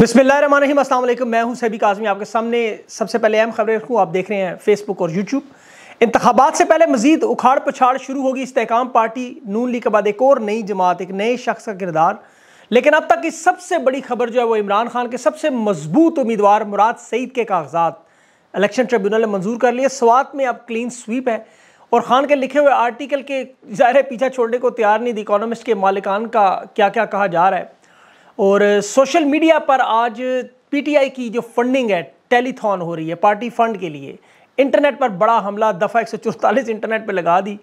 बिसमीम अल्लाम मैं हूं सभी काजमी आपके सामने सबसे पहले अहम खबरें रखूँ आप देख रहे हैं फेसबुक और यूट्यूब इंतबात से पहले मजीद उखाड़ पछाड़ शुरू होगी इस्तेकाम पार्टी नून लीग के बाद एक और नई जमात एक नए शख्स का किरदार लेकिन अब तक की सबसे बड़ी खबर जो है वो इमरान खान के सबसे मजबूत उम्मीदवार मुराद सईद के कागजात इलेक्शन ट्रिब्यूनल ने मंजूर कर लिए स्वात में अब क्लीन स्वीप है और खान के लिखे हुए आर्टिकल के ज़ाहिर पीछा छोड़ने को तैयार नहीं दी इकोनॉमिस्ट के मालिकान का क्या क्या कहा जा रहा है और सोशल मीडिया पर आज पीटीआई की जो फंडिंग है टेलीथॉन हो रही है पार्टी फंड के लिए इंटरनेट पर बड़ा हमला दफ़ा एक इंटरनेट पर लगा दी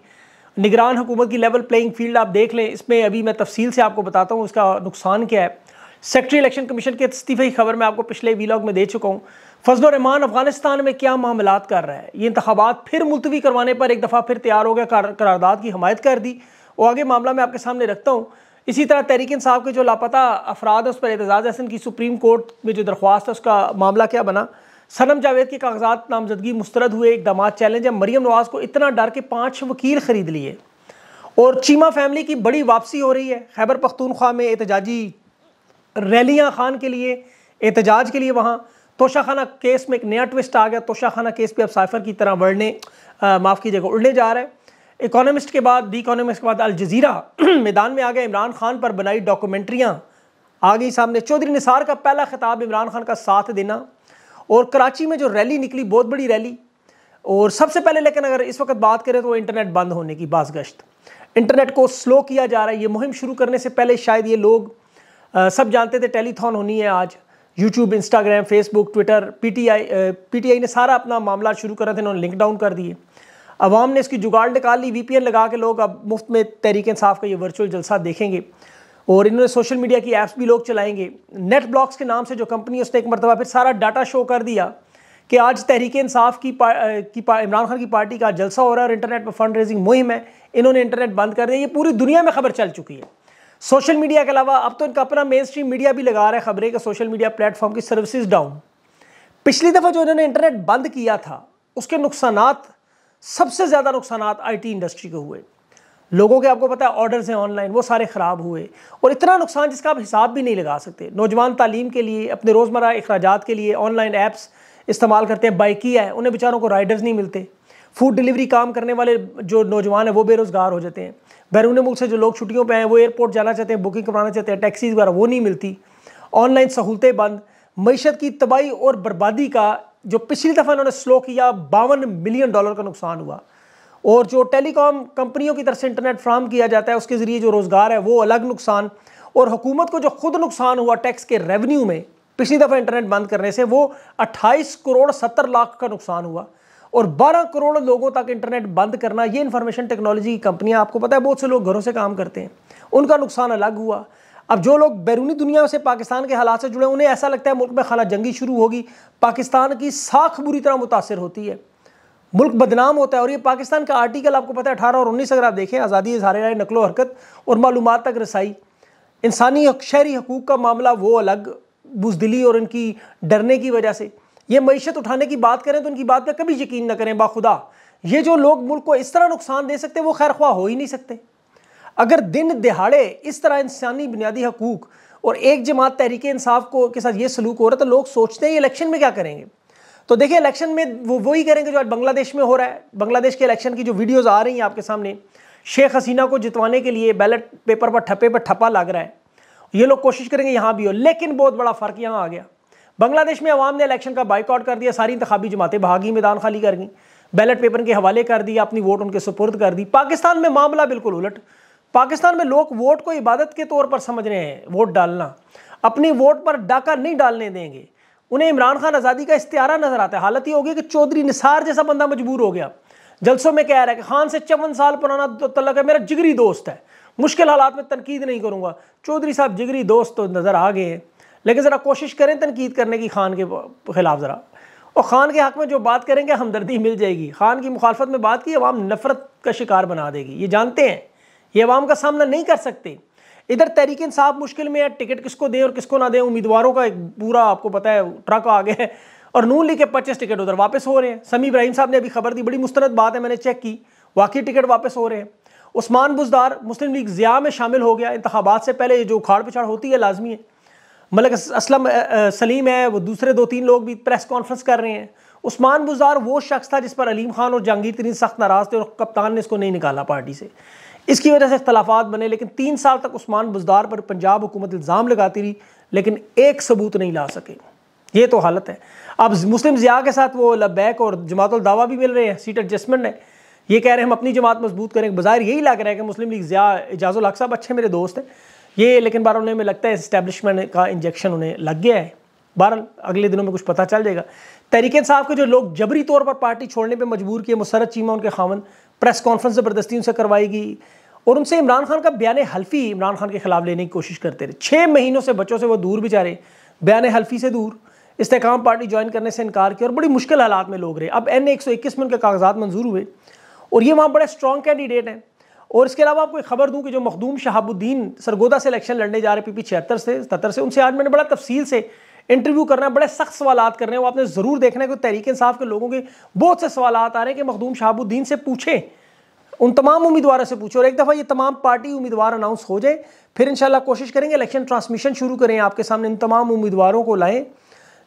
निगरान हुकूमत की लेवल प्लेइंग फील्ड आप देख लें इसमें अभी मैं तफसील से आपको बताता हूँ उसका नुकसान क्या है सेक्रेटरी इलेक्शन कमीशन के इस्तीफे की खबर मैं आपको पिछले वीलॉग में दे चुका हूँ फजल रहमान अफगानिस्तान में क्या मामला कर रहा है ये इंतबात फिर मुलतवी करवाने पर एक दफ़ा फिर तैयार हो गया करारदादा की हमायत कर दी और आगे मामला मैं आपके सामने रखता हूँ इसी तरह तहरीक साहब के जो लापता अफराद है उस पर एतजाज़ हसन की सुप्रीम कोर्ट में जो दरख्वास्त है उसका मामला क्या बना सनम जावेद के कागजात नामजदगी मुस्तरद हुए इकदाम चैलेंज है मरीम नवाज़ को इतना डर के पाँच वकील ख़रीद लिए और चीमा फैमिली की बड़ी वापसी हो रही है खैबर पख्तूनख्वा में एहतजाजी रैलियाँ खान के लिए एहतजाज के लिए वहाँ तोशाखाना केस में एक नया ट्विस्ट आ गया तोशाखाना केस पर अब साइफर की तरह बढ़ने माफ़ कीजिएगा उड़ने जा रहा है इकोनॉमिस्ट के बाद दी इकोनॉमिस्ट के बाद अल जजीरा मैदान में आ गया इमरान खान पर बनाई डॉक्यूमेंट्रियाँ आ गई सामने चौधरी निसार का पहला खिताब इमरान खान का साथ देना और कराची में जो रैली निकली बहुत बड़ी रैली और सबसे पहले लेकिन अगर इस वक्त बात करें तो वो इंटरनेट बंद होने की बास गश्त इंटरनेट को स्लो किया जा रहा है ये मुहिम शुरू करने से पहले शायद ये लोग आ, सब जानते थे टेलीथॉन होनी है आज YouTube Instagram Facebook Twitter T I ने सारा अपना मामला शुरू करा था इन्होंने लिंक डाउन कर दिए अवाम ने इसकी जुगाड़ निकाल ली वी लगा के लोग अब मुफ्त में तहरीक इंसाफ का ये वर्चुअल जलसा देखेंगे और इन्होंने सोशल मीडिया की ऐप्स भी लोग चलाएंगे नेट ब्लॉक्स के नाम से जो कंपनी उसने एक मरतबा फिर सारा डाटा शो कर दिया कि आज तहरीक इंसाफ की पा, की इमरान खान की पार्टी का जलसा हो रहा है और इंटरनेट पर फंड रेजिंग मुहिम है इन्होंने इंटरनेट बंद कर दिया ये पूरी दुनिया में खबर चल चुकी है सोशल मीडिया के अलावा अब तो इनका अपना मेन स्ट्रीम मीडिया भी लगा रहा है खबरें कि सोशल मीडिया प्लेटफॉर्म की सर्विसेज डाउन पिछली दफ़ा जो इन्होंने इंटरनेट बंद किया था उसके नुकसान सबसे ज़्यादा नुकसान आईटी इंडस्ट्री को हुए लोगों के आपको पता है ऑर्डर्स हैं ऑनलाइन वो सारे ख़राब हुए और इतना नुकसान जिसका आप हिसाब भी नहीं लगा सकते नौजवान तालीम के लिए अपने रोज़मर्रा अखराज के लिए ऑनलाइन ऐप्स इस्तेमाल करते हैं बाइकिया है उन्हें बेचारों को राइडर्स नहीं मिलते फूड डिलीवरी काम करने वाले जो नौजवान हैं वो बेरोज़गार हो जाते हैं बैरून मुल्क से जो लोग छुट्टियों पर हैं वो एयरपोर्ट जाना चाहते हैं बुकिंग कराना चाहते हैं टैक्सीज वगैरह वो नहीं मिलती ऑनलाइन सहूलतें बंद मीशत की तबाही और बर्बादी का जो पिछली दफ़ा इन्होंने स्लो किया बावन मिलियन डॉलर का नुकसान हुआ और जो टेलीकॉम कंपनियों की तरफ से इंटरनेट फ्राहम किया जाता है उसके ज़रिए जो रोज़गार है वो अलग नुकसान और हुकूमत को जो खुद नुकसान हुआ टैक्स के रेवेन्यू में पिछली दफ़ा इंटरनेट बंद करने से वो 28 करोड़ 70 लाख का नुकसान हुआ और 12 करोड़ लोगों तक इंटरनेट बंद करना ये इन्फॉर्मेशन टेक्नोलॉजी की कंपनियाँ आपको पता है बहुत से लोग घरों से काम करते हैं उनका नुकसान अलग हुआ अब जो लोग बैरूनी दुनिया से पाकिस्तान के हालात से जुड़े उन्हें ऐसा लगता है मुल्क में खाना जंगी शुरू होगी पाकिस्तान की साख बुरी तरह मुतासर होती है मुल्क बदनाम होता है और ये पाकिस्तान का आर्टिकल आपको पता है अठारह और उन्नीस अगर आप देखें आज़ादी इजहार राय नकलो हरकत और मालूम तक रसाई इंसानी शहरी हकूक़ का मामला वो अलग बुजदिली और इनकी डरने की वजह से ये मीशत उठाने की बात करें तो उनकी बात पर कभी यकीन ना करें बाखुदा ये जो लोग मुल्क को इस तरह नुकसान दे सकते वो खैर ख्वाह हो ही नहीं सकते अगर दिन दिहाड़े इस तरह इंसानी बुनियादी हकूक और एक जमात तहरीक इंसाफ को के साथ ये सलूक हो रहा है तो लोग सोचते हैं इलेक्शन में क्या करेंगे तो देखिए इलेक्शन में वो वही करेंगे जो आज बांग्लादेश में हो रहा है बांग्लादेश के इलेक्शन की जो वीडियोज़ आ रही हैं आपके सामने शेख हसीना को जितवाने के लिए बैलेट पेपर पर ठप्पे पर ठप्पा लग रहा है ये लोग कोशिश करेंगे यहाँ भी हो लेकिन बहुत बड़ा फ़र्क यहाँ आ गया बांग्लादेश में आवाम ने इलेक्शन का बाइकआउट कर दिया सारी इंतबी जमातें भागी मैदान खाली कर गई बैलेट पेपर के हवाले कर दिया अपनी वोट उनके सुपुर्द कर दी पाकिस्तान में मामला बिल्कुल उलट पाकिस्तान में लोग वोट को इबादत के तौर पर समझ रहे हैं वोट डालना अपनी वोट पर डाका नहीं डालने देंगे उन्हें इमरान खान आज़ादी का इस्तेहारा नज़र आता है हालत ये होगी कि चौधरी निसार जैसा बंदा मजबूर हो गया जलसों में कह रहा है कि खान से चौवन साल पुराना तलक है मेरा जिगरी दोस्त है मुश्किल हालात में तनकीद नहीं करूँगा चौधरी साहब जिगरी दोस्त तो नज़र आ गए हैं लेकिन ज़रा कोशिश करें तनकीद करने की खान के ख़िलाफ़ ज़रा और ख़ान के हक़ में जो बात करेंगे हमदर्दी मिल जाएगी खान की मुखालफत में बात की अवाम नफ़रत का शिकार बना देगी ये जानते हैं ये आवाम का सामना नहीं कर सकते इधर तहरीक इंसाफ मुश्किल में है टिकट किसको दें और किसको ना दें उम्मीदवारों का एक पूरा आपको पता है ट्रक आ गया है और नून लीग के पच्चीस टिकट उधर वापस हो रहे हैं समी इब्राहिम साहब ने अभी खबर दी बड़ी मुस्तरद बात है मैंने चेक की वाकई टिकट वापस हो रहे हैं उस्मान बुजदार मुस्लिम लीग ज़िया में शामिल हो गया इंतबात से पहले जो उखाड़ पिछाड़ होती है लाजमी है मलिक असलम सलीम है वो दूसरे दो तीन लोग भी प्रेस कॉन्फ्रेंस कर रहे हैं उस्मान बुजार वो शख्स था जिस पर अलीम खान और जहांगीर तरीन सख्त नाराज थे और कप्तान ने इसको नहीं निकाला पार्टी से इसकी वजह से अख्तलाफात बने लेकिन तीन साल तक उस्मान बुजदार पर पंजाब हुकूमत इल्ज़ाम लगाती रही लेकिन एक सबूत नहीं ला सके ये तो हालत है अब मुस्लिम ज़िया के साथ वो लबैक और दावा भी मिल रहे हैं सीट एडजस्टमेंट है ये कह रहे हैं हम अपनी जमात मजबूत करेंगे बाजार यही लग रहा है कि मुस्लिम लीग ज़िया एजाज़ुल हक साहब अच्छे मेरे दोस्त हैं ये लेकिन बहर उन्हें लगता है इस्टेबलिशमेंट का इंजेक्शन उन्हें लग गया है बहर अगले दिनों में कुछ पता चल जाएगा तरीके साहब के जो लोग जबरी तौर पर पार्टी छोड़ने पर मजबूर किए मुसरत चीमा उनके खामन प्रेस कॉन्फ्रेंस ज़बरदस्ती उनसे करवाएगी और उनसे इमरान खान का बयान हल्फी इमरान खान के ख़िलाफ़ लेने की कोशिश करते रहे छः महीनों से बच्चों से वो दूर बेचारे बयान हल्फी से दूर इस्तेकाम पार्टी ज्वाइन करने से इनकार किया और बड़ी मुश्किल हालात में लोग रहे अब एन एक सौ इक्कीस में उनके कागजात मंजूर हुए और ये वहाँ बड़े स्ट्रॉन्ग कैंडिडेट हैं और इसके अलावा आपको एक खबर दूँ कि जो मखदूम शहाबुद्दीन सरगोदा से इलेक्शन लड़ने जा रहे पी पी छिहत्तर से सतर से उनसे आज मैंने बड़ा तफसील से इंटरव्यू करना है बड़े सख्त सवाल कर रहे हैं वो आपने ज़रूर देखना है कि तहरीक इंसाफ के लोगों के बहुत से सवाल आ रहे हैं कि मखदूम शहाबुद्दीन से पूछें उन तमाम उम्मीदवारों से पूछो और एक दफ़ा ये तमाम पार्टी उम्मीदवार अनाउंस हो जाए फिर इंशाल्लाह कोशिश करेंगे इलेक्शन ट्रांसमिशन शुरू करें आपके सामने इन तमाम उम्मीदवारों को लाएँ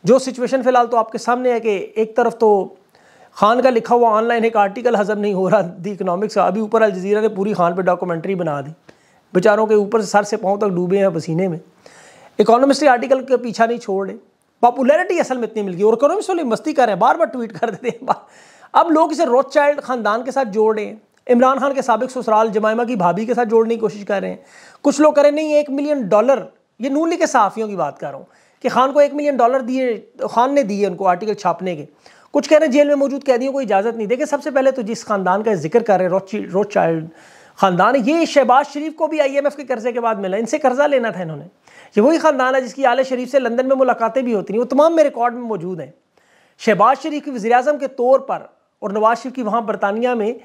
जो सिचुएशन फ़िलहाल तो आपके सामने है कि एक तरफ तो खान का लिखा हुआ ऑनलाइन एक आर्टिकल हजम नहीं हो रहा दी इकनॉमिक्स अभी ऊपर अलजीरा ने पूरी खान पर डॉक्यूमेंट्री बना दी बेचारों के ऊपर सर से पाँव तक डूबे हैं पसीने में इकोनॉमिस्ट आर्टिकल के पीछा नहीं छोड़ रहे पॉपुलैरिटी असल में इतनी मिल गई और इकोनॉमिस्ट वाले मस्ती कर रहे हैं बार बार ट्वीट कर देते हैं अब लोग इसे रोज चाइल्ड खानदान के साथ जोड़ रहे हैं इमरान खान के सबक ससुराल जमायमा की भाभी के साथ जोड़ने की कोशिश कर रहे हैं कुछ लोग रहे नहीं एक मिलियन डॉलर ये नूली के सहाफ़ियों की बात कर रहा हूँ कि खान को एक मिलियन डॉलर दिए खान ने दिए उनको आर्टिकल छापने के कुछ कह रहे हैं जेल में मौजूद कैदियों को इजाज़त नहीं देखे सबसे पहले तो जिस खानदान का जिक्र कर रहे हैं रोच रोज चाइल्ड खानदान ये शहबाज शरीफ को भी आई एम एफ़ के कर्जे के बाद मिला इनसे कर्जा लेना था इन्होंने ये वही खानदान है जिसकी आल शरीफ से लंदन में मुलाकातें भी होती हैं वो तमाम मेरे रिकॉर्ड में मौजूद हैं शहबाज शरीफ की वजी अजम के तौर पर और नवाज शरीफ की वहाँ बरतानिया में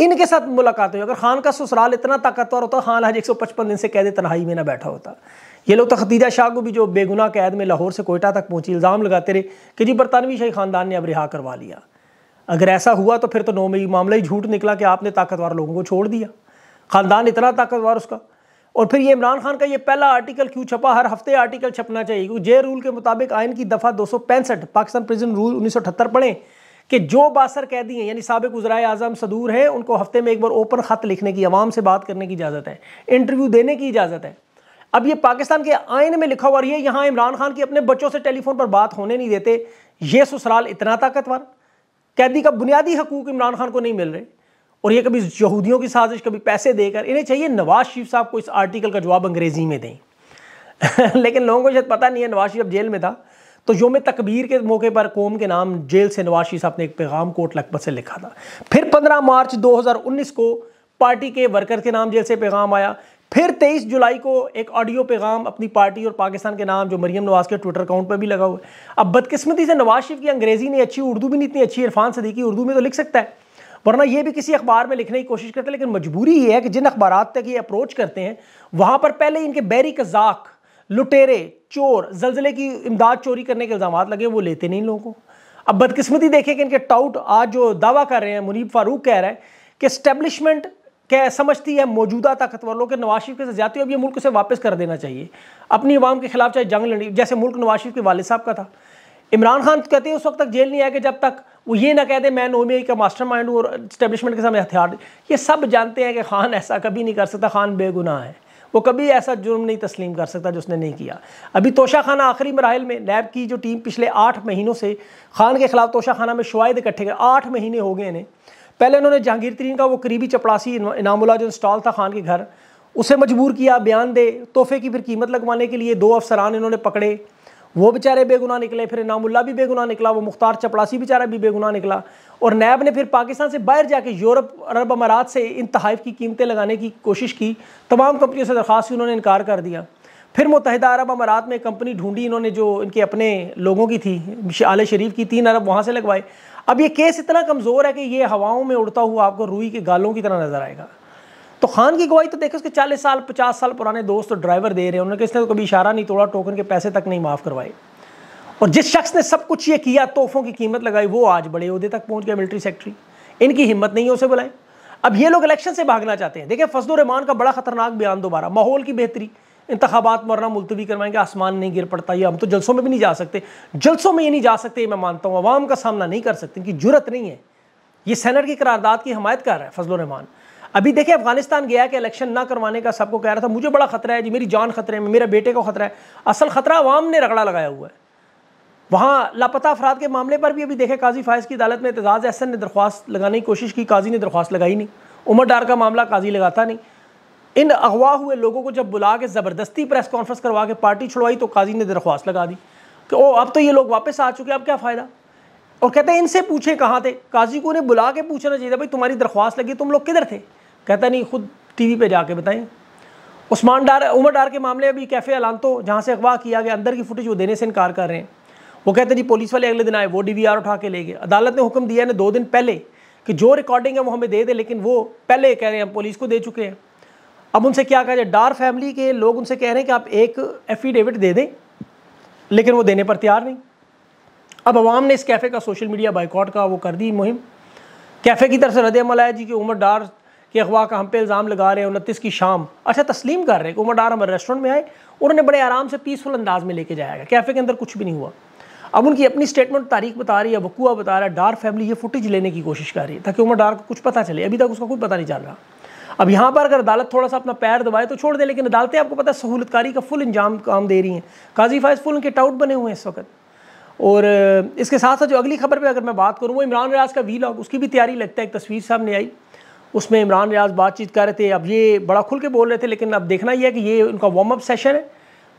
इनके साथ मुलाकात हुई अगर खान का ससुराल इतना ताकतवर होता खान आज एक सौ पचपन दिन से कैद तनहाई में ना बैठा होता ये लोग तखदीदा तो शाह को भी जो बेगुनाह कैद में लाहौर से कोयटा तक पहुंची इल्ज़ाम लगाते रहे कि जी बरतानवी शाही ख़ानदान ने अब रिहा करवा लिया अगर ऐसा हुआ तो फिर तो नौ मई मामला ही झूठ निकला कि आपने ताकतवर लोगों को छोड़ दिया ख़ानदान इतना ताकतवर उसका और फिर ये इमरान खान का ये पहला आर्टिकल क्यों छपा हर हफ्ते आर्टिकल छपना चाहिए क्योंकि जे रूल के मुताबिक आयन की दफ़ा दो सौ पैंसठ पाकिस्तान प्रिजन रूल उन्नीस सौ अठहत्तर पढ़े कि जो बासर कैदी हैं यानी सबक उजरा आज़म सदूर हैं उनको हफ्ते में एक बार ओपन ख़त लिखने की आवाम से बात करने की इजाज़त है इंटरव्यू देने की इजाज़त है अब ये पाकिस्तान के आयन में लिखा हुआ रही है यहाँ इमरान खान की अपने बच्चों से टेलीफोन पर बात होने नहीं देते ये ससुराल इतना ताकतवर कैदी का बुनियादी हकूक इमरान खान को नहीं मिल रहे और ये कभी यहूदियों की साजिश कभी पैसे देकर इन्हें चाहिए नवाज शरीफ साहब को इस आर्टिकल का जवाब अंग्रेज़ी में दें लेकिन लोगों को शायद पता नहीं है नवाज शरीफ जेल में था तो योम तकबीर के मौके पर कौम के नाम जेल से नवाज शरीफ साहब ने एक पैगाम कोट लखपत से लिखा था फिर 15 मार्च 2019 को पार्टी के वर्कर के नाम जेल से पैगाम आया फिर 23 जुलाई को एक ऑडियो पैगाम अपनी पार्टी और पाकिस्तान के नाम जो मरीम नवाज के ट्विटर अकाउंट पर भी लगा हुआ है अब बदकिस्मती से नवाज शरीफ की अंग्रेज़ी नहीं अच्छी उर्दू भी नहीं इतनी अच्छी इरफान सदी की उर्दू में तो लिख सकता है वरना ये भी किसी अखबार में लिखने की कोशिश करते हैं लेकिन मजबूरी ये है कि जिन अखबार तक ये अप्रोच करते हैं वहाँ पर पहले इनके बैरी कजाक लुटेरे चोर जलजिले की इमदाद चोरी करने के इल्ज़ाम लगे वो लेते नहीं लोगों को अब बदकस्मती देखें कि इनके टाउट आज जो दावा कर रहे हैं मुनीब फारूक कह रहे हैं कि इस्टेब्लिशमेंट क्या समझती है मौजूदा ताकतवरों के नवाज शरीफ के ज्यादा अब ये मुल्क से वापस कर देना चाहिए अपनी आवाम के खिलाफ चाहे जंग लड़ी जैसे मुल्क नवाज शरीफ के वाले साहब का था इमरान खान कहते हैं उस वक्त तक जेल नहीं आएगा जब तक वो ये ना कहते मैं नोमिया का मास्टर माइंड और इस्टेब्लिशमेंट के सामने हथियार ये सब जानते हैं कि खान ऐसा कभी नहीं कर सकता खान बेगुनाह है वो कभी ऐसा जुर्म नहीं तस्लीम कर सकता जो उसने नहीं किया अभी तोशा खाना आखिरी मराहल में नैब की जो टीम पिछले आठ महीनों से खान के खिलाफ तोशा खाना में शवाद इकट्ठे गए आठ महीने हो गए इन्हें पहले उन्होंने जहांगीर तरीन का वो करीबी चपड़ासी इनामुला जो इंस्टॉल था खान के घर उसे मजबूर किया बयान दे तोहफे की फिर कीमत लगवाने के लिए दो अफसरान इन्होंने पकड़े वो बेचारे बेगुनाह निकले फिर इनामुल्ला भी बेगुनाह निकला वो मुख्तार चपड़ासी बेचारा भी बेगुनाह निकला और नैब ने फिर पाकिस्तान से बाहर जाके यूरोप अरब अमारात से इन तहाइफ की कीमतें लगाने की कोशिश की तमाम कंपनियों से दरख्वास्त की उन्होंने इनकार कर दिया फिर मुतहदा अरब अमारात में कंपनी ढूंढी इन्होंने जो इनके अपने लोगों की थी आल शरीफ की तीन अरब वहाँ से लगवाए अब ये केस इतना कमज़ोर है कि ये हवाओं में उड़ता हुआ आपको रूई के गालों की तरह नज़र आएगा तो खान की गवाही तो देखो उसके चालीस साल पचास साल पुराने दोस्त तो ड्राइवर दे रहे हैं उन्होंने किसने तो कभी इशारा नहीं तोड़ा टोकन के पैसे तक नहीं माफ़ करवाए और जिस शख्स ने सब कुछ ये किया तोहफों की कीमत लगाई वो आज बड़े अहदे तक पहुंच गया मिलिट्री सेक्रेटरी इनकी हिम्मत नहीं है उसे बुलाए अब ये लोग इलेक्शन से भागना चाहते हैं देखिए फजल रहमान का बड़ा खतरनाक बयान दोबारा माहौल की बेहतरी इंतबात मरना मुलतवी करवाएंगे आसमान नहीं गिर पड़ता ये हम तो जलसों में भी नहीं जा सकते जलसों में ये नहीं जा सकते मैं मानता हूँ आवाम का सामना नहीं कर सकते इनकी जरूरत नहीं है ये सेनेट की करारदाद की हमायत कर रहा है फजल रहमान अभी देखिए अफगानिस्तान गया कि इलेक्शन ना करवाने का सबको कह रहा था मुझे बड़ा खतरा है जी मेरी जान खतरे में मेरे बेटे को खतरा है असल खतरा अवाम ने रगड़ा लगाया हुआ है वहाँ लापता अफराद के मामले पर भी अभी देखे काजी फायज़ की अदालत में एतजाज़ एहसन ने दरख्वास्त लगाने की कोशिश की काजी ने दरख्वास्त लगाई नहीं उमर डार का मामला काजी लगाता नहीं इन अगवा हुए लोगों को जब बुला के ज़बरदस्ती प्रेस कॉन्फ्रेंस करवा के पार्टी छुड़वाई तो काजी ने दरख्वास्त लगा दी कि ओ अब तो ये लोग वापस आ चुके अब क्या फ़ायदा और कहते हैं इनसे पूछें कहाँ थे काजी को उन्हें बुला के पूछना चाहिए भाई तुम्हारी दरख्वास्त लगी तुम लोग किधर थे कहता नहीं खुद टीवी पे जाके बताएं उस्मान डार उमर डार के मामले अभी कैफ़े अलानतो जहाँ से अगवा किया गया अंदर की फुटेज वो देने से इनकार कर रहे हैं वो कहते हैं जी पुलिस वाले अगले दिन आए वो आर उठा के ले गए अदालत ने हुक्म दिया ने दो दिन पहले कि जो रिकॉर्डिंग है वो हमें दे दे लेकिन वो पहले कह रहे हैं हम पुलिस को दे चुके हैं अब उनसे क्या कहा जाए डार फैमिली के लोग उनसे कह रहे हैं कि आप एक एफिडेविट दे दें लेकिन वो देने पर तैयार नहीं अब आवाम ने इस कैफ़े का सोशल मीडिया बाइकआउट का वो कर दी मुहिम कैफ़े की तरफ से रद्द अमल आया जी कि उमर डार कि अखवा का हम पे इल्ज़ाम लगा रहे हैं उनतीस की शाम अच्छा तस्लीम कर रहे हैं उमर डार हमारे रेस्टोरेंट में आए उन्होंने बड़े आराम से पीसफुल अंदाज में लेके जाया गया कैफ़े के अंदर कुछ भी नहीं हुआ अब उनकी अपनी स्टेटमेंट तारीख बता रही है वकुआ बता रहा है डार फैमिली ये फुटेज लेने की कोशिश कर रही है ताकि उमर डार को कुछ पता चले अभी तक उसका कुछ पता नहीं चल रहा अब यहाँ पर अगर अदालत थोड़ा सा अपना पैर दबाए तो छोड़ दे लेकिन अदालतें आपको पता है सहूलतकारी का फुल इंजाम काम दे रही हैं काजी फाइज फुल उनके टाउट बने हुए हैं इस वक्त और इसके साथ साथ जो अगली खबर पर अगर मैं बात करूँ वो इमरान रियाज का वी लॉग उसकी भी तैयारी लगता है एक तस्वीर सामने आई उसमें इमरान रियाज बातचीत कर रहे थे अब ये बड़ा खुल के बोल रहे थे लेकिन अब देखना ये है कि ये उनका वार्म अप सेशन है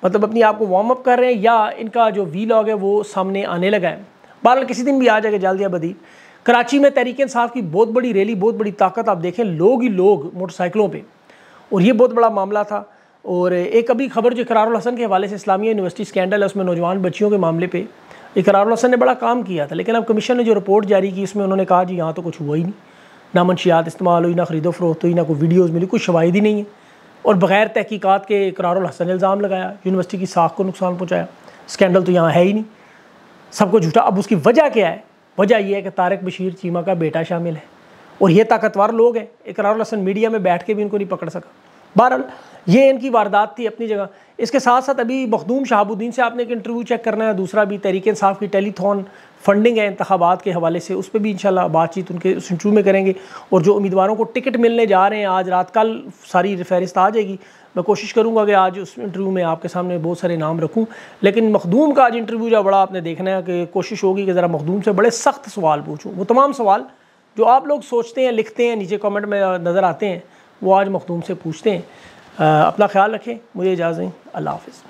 मतलब अपनी आप को वार्म अप कर रहे हैं या इनका जो वी लॉग है वो सामने आने लगा है बहरहाल किसी दिन भी आ जाएगा जल्दी बदी कराची में तहरीक इंसाफ की बहुत बड़ी रैली बहुत बड़ी ताकत आप देखें लोग ही लोग मोटरसाइकिलों पर और ये बहुत बड़ा मामला था और एक अभी खबर जो करारुल हसन के हवाले से इस्लामिया यूनिवर्सिटी स्कैंडल है उसमें नौजवान बच्चियों के मामले पर इकरारुल हसन ने बड़ा काम किया था लेकिन अब कमीशन ने जो रिपोर्ट जारी की उसमें उन्होंने कहा जी यहाँ तो कुछ हुआ ही नहीं ना मनशियात इस्तेमाल हुई ना ख़रीदो फरोख्त हुई ना कोई वीडियोज़ मिली कोई शवाद ही नहीं है और बग़ैर तहकीक़ात के इकरार हसन इल्ज़ाम लगाया यूनिवर्सिटी की साख को नुकसान पहुँचाया स्कैंडल तो यहाँ है ही नहीं सबको झूठा अब उसकी वजह क्या है वजह यह है कि तारक बशीर चीमा का बेटा शामिल है और ये ताकतवर लोग हैं हसन मीडिया में बैठ के भी इनको नहीं पकड़ सका बहरहाल ये इनकी वारदात थी अपनी जगह इसके साथ साथ अभी मखदूम शहाबुद्दीन से आपने एक इंटरव्यू चेक करना है दूसरा भी तहरीक इंसाफ की टेलीथॉन फंडिंग है इंतबात के हवाले से उस पर भी इंशाल्लाह बातचीत उनके उस इंटरव्यू में करेंगे और जो उम्मीदवारों को टिकट मिलने जा रहे हैं आज रात कल सारी फहरिस्त आ जाएगी मैं कोशिश करूँगा कि आज उस इंटरव्यू में आपके सामने बहुत सारे नाम रखूँ लेकिन मखदूम का आज इंटरव्यू जो बड़ा आपने देखना है कि कोशिश होगी कि ज़रा मखदूम से बड़े सख्त सवाल पूछूँ वो तमाम सवाल जो आप लोग सोचते हैं लिखते हैं नीचे कॉमेंट में नज़र आते हैं वो आज मखदूम से पूछते हैं अपना ख्याल रखें मुझे इजाज़ें अल्लाह हाफ